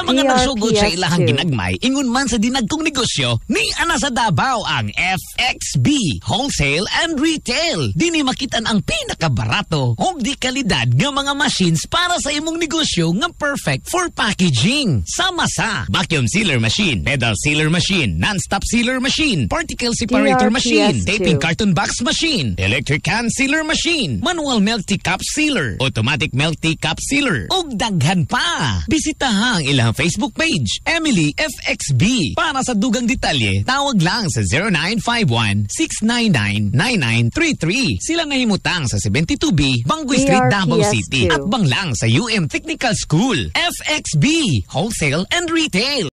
Sa mga e nagsugod sa ilahang ginagmay, ingon man sa dinagkong negosyo, ni ana sa Davao ang FXB, Wholesale and Retail. Dini makitan ang pinakabarato o di kalidad nga mga machines para sa imong negosyo nga perfect for packaging. Sama sa vacuum sealer machine, pedal sealer machine, non-stop sealer machine, particle separator e machine, taping carton box machine, electric can sealer machine, manual melty cup sealer, automatic melty cup sealer, ug daghan pa. Bisitaha ang ilang ang Facebook page Emily FXB. Para sa dugang detalye, tawag lang sa 0951-699-9933. Sila nahimutang sa 72B, Banggoy Street, Davao City at Banglang sa UM Technical School. FXB, Wholesale and Retail.